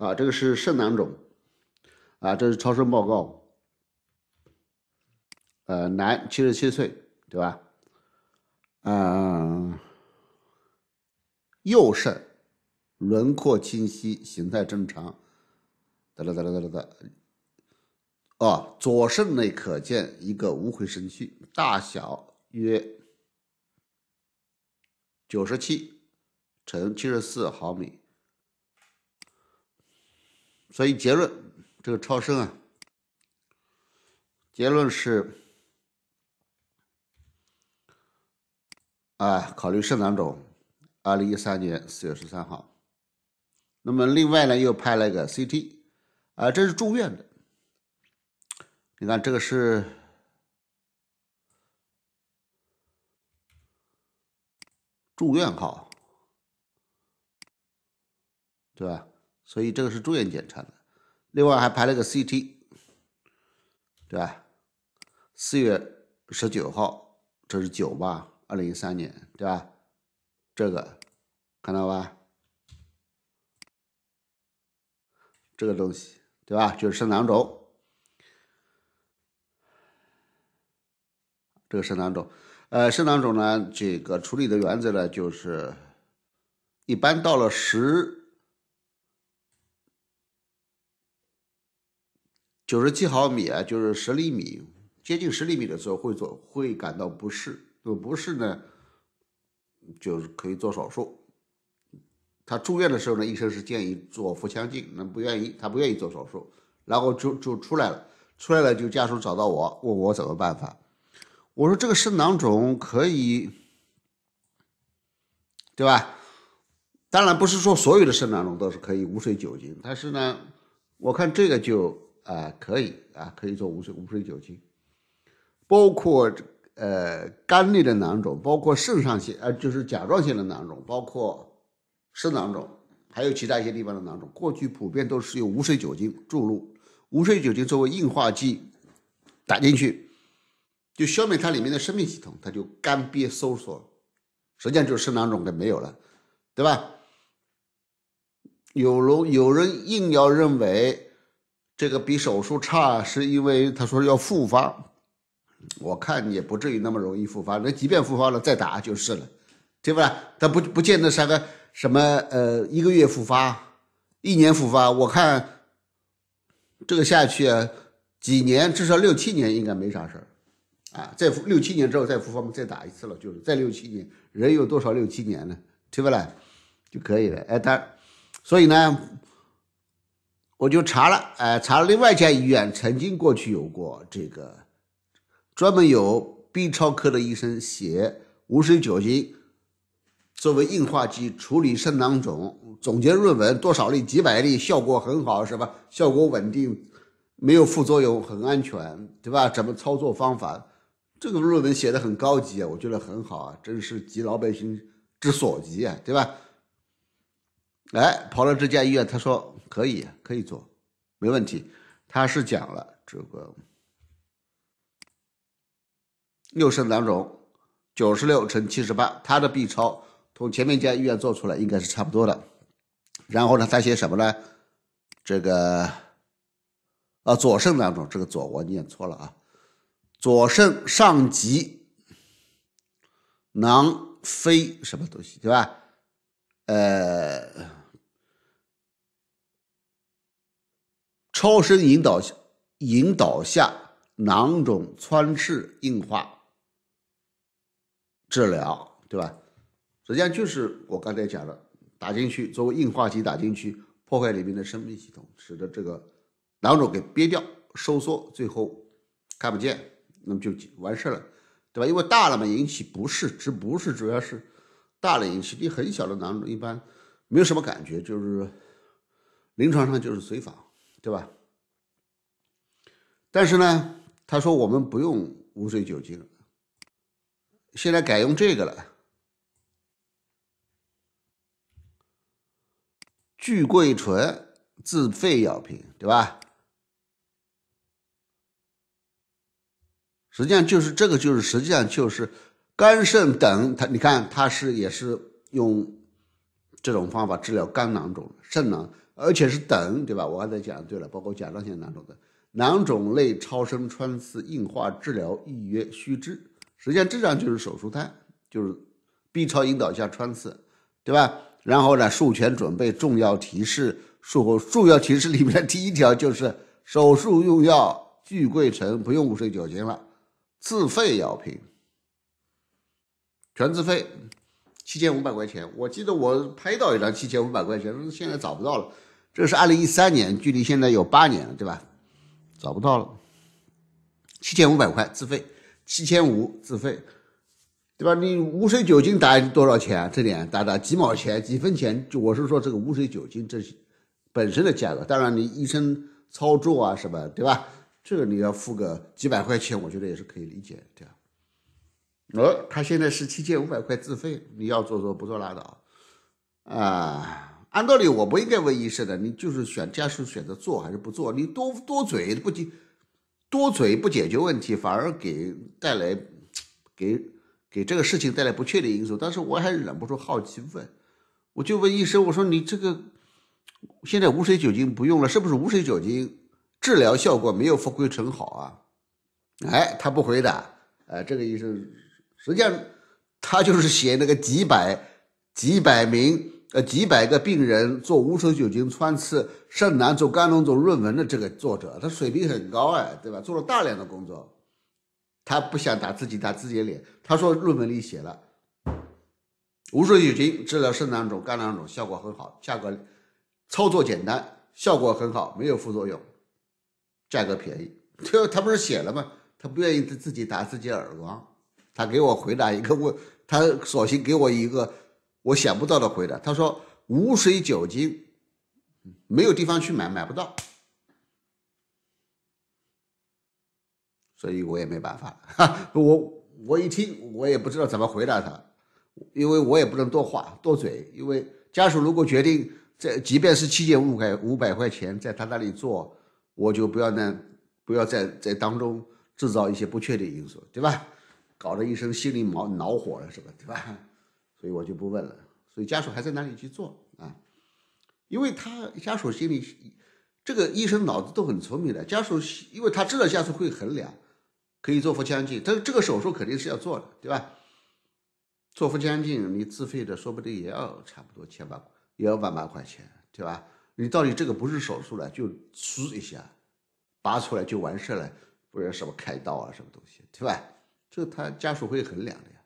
啊，这个是肾囊肿，啊，这是超声报告，呃，男，七十七岁，对吧？啊，右肾轮廓清晰，形态正常，哒啦哒啦哒啦哒，哦，左肾内可见一个无回声区，大小约九十七乘七十四毫米。所以结论，这个超声啊，结论是啊，考虑肾囊肿。二零一三年四月十三号，那么另外呢，又拍了一个 CT，啊，这是住院的。你看这个是住院号，对吧？所以这个是住院检查的，另外还排了个 CT，对吧？四月十九号，这是九吧？二零一三年，对吧？这个看到吧？这个东西，对吧？就是肾囊肿，这个肾囊肿，呃，肾囊肿呢，这个处理的原则呢，就是一般到了十。九十七毫米啊，就是十厘米，接近十厘米的时候会做，会感到不适。不适呢，就是可以做手术。他住院的时候呢，医生是建议做腹腔镜，那不愿意？他不愿意做手术，然后就就出来了。出来了就家属找到我，问我怎么办法。我说这个肾囊肿可以，对吧？当然不是说所有的肾囊肿都是可以无水酒精，但是呢，我看这个就。啊，可以啊，可以做无水无水酒精，包括这呃肝内的囊肿，包括肾上腺啊，就是甲状腺的囊肿，包括肾囊肿，还有其他一些地方的囊肿，过去普遍都是用无水酒精注入，无水酒精作为硬化剂打进去，就消灭它里面的生命系统，它就干瘪收缩，实际上就是肾囊肿给没有了，对吧？有人有人硬要认为。这个比手术差，是因为他说要复发，我看也不至于那么容易复发。那即便复发了再打就是了，对吧？他不不见得啥个什么呃，一个月复发，一年复发，我看这个下去啊，几年至少六七年应该没啥事儿，啊，复六七年之后再复发再打一次了，就是再六七年，人有多少六七年呢？对不啦？就可以了。哎，他，所以呢？我就查了，哎，查了另外一家医院，曾经过去有过这个，专门有 B 超科的医生写无水酒精作为硬化剂处理肾囊肿，总结论文多少例几百例，效果很好，是吧？效果稳定，没有副作用，很安全，对吧？怎么操作方法？这个论文写的很高级啊，我觉得很好啊，真是急老百姓之所急啊，对吧？哎，跑了这家医院，他说。可以，可以做，没问题。他是讲了这个右肾囊肿，九十六乘七十八，他的 B 超同前面家医院做出来应该是差不多的。然后呢，他写什么呢？这个啊，左肾囊肿，这个左我念错了啊，左肾上极囊非什么东西，对吧？呃。超声引导下引导下囊肿穿刺硬化治疗，对吧？实际上就是我刚才讲的，打进去作为硬化剂打进去，破坏里面的生命系统，使得这个囊肿给憋掉、收缩，最后看不见，那么就完事了，对吧？因为大了嘛，引起不适，只不是主要是大了引起，你很小的囊肿一般没有什么感觉，就是临床上就是随访。对吧？但是呢，他说我们不用无水酒精，现在改用这个了，聚桂醇自费药品，对吧？实际上就是这个，就是实际上就是肝肾等，它你看它是也是用这种方法治疗肝囊肿、肾囊。而且是等，对吧？我刚才讲对了，包括甲状腺囊肿的囊肿类超声穿刺硬化治疗预约须知，实际上，这张就是手术单，就是 B 超引导下穿刺，对吧？然后呢，术前准备重要提示，术后重要提示里面第一条就是手术用药聚桂醇不用午水酒精了，自费药品全自费，七千五百块钱，我记得我拍到一张七千五百块钱，现在找不到了。这是二零一三年，距离现在有八年了，对吧？找不到了，七千五百块自费，七千五自费，对吧？你无水酒精打多少钱？这点打打几毛钱、几分钱？就我是说这个无水酒精这本身的价格，当然你医生操作啊什么，对吧？这个你要付个几百块钱，我觉得也是可以理解的。这样，哦，他现在是七千五百块自费，你要做做，不做拉倒，啊。按道理我不应该问医生的，你就是选家属选择做还是不做？你多多嘴不仅多嘴不解决问题，反而给带来给给这个事情带来不确定因素。但是我还忍不住好奇问，我就问医生，我说你这个现在无水酒精不用了，是不是无水酒精治疗效果没有复归成好啊？哎，他不回答。哎，这个医生实际上他就是写那个几百几百名。呃，几百个病人做无水酒精穿刺肾囊肿、肝囊肿论文的这个作者，他水平很高哎，对吧？做了大量的工作，他不想打自己打自己脸。他说，论文里写了，无水酒精治疗肾囊肿、肝囊肿效果很好，价格操作简单，效果很好，没有副作用，价格便宜。他他不是写了吗？他不愿意自己打自己耳光，他给我回答一个问，他索性给我一个。我想不到的回答，他说无水酒精没有地方去买，买不到，所以我也没办法。哈，我我一听，我也不知道怎么回答他，因为我也不能多话多嘴，因为家属如果决定在，即便是七千五百五百块钱在他那里做，我就不要在，不要在在当中制造一些不确定因素，对吧？搞得医生心里毛恼火了，是吧？对吧？所以我就不问了。所以家属还在那里去做啊？因为他家属心里，这个医生脑子都很聪明的。家属因为他知道家属会衡量，可以做腹腔镜，但是这个手术肯定是要做的，对吧？做腹腔镜你自费的，说不定也要差不多千把，也要万八块钱，对吧？你到底这个不是手术了，就输一下，拔出来就完事了，不然什么开刀啊什么东西，对吧？这他家属会衡量的呀。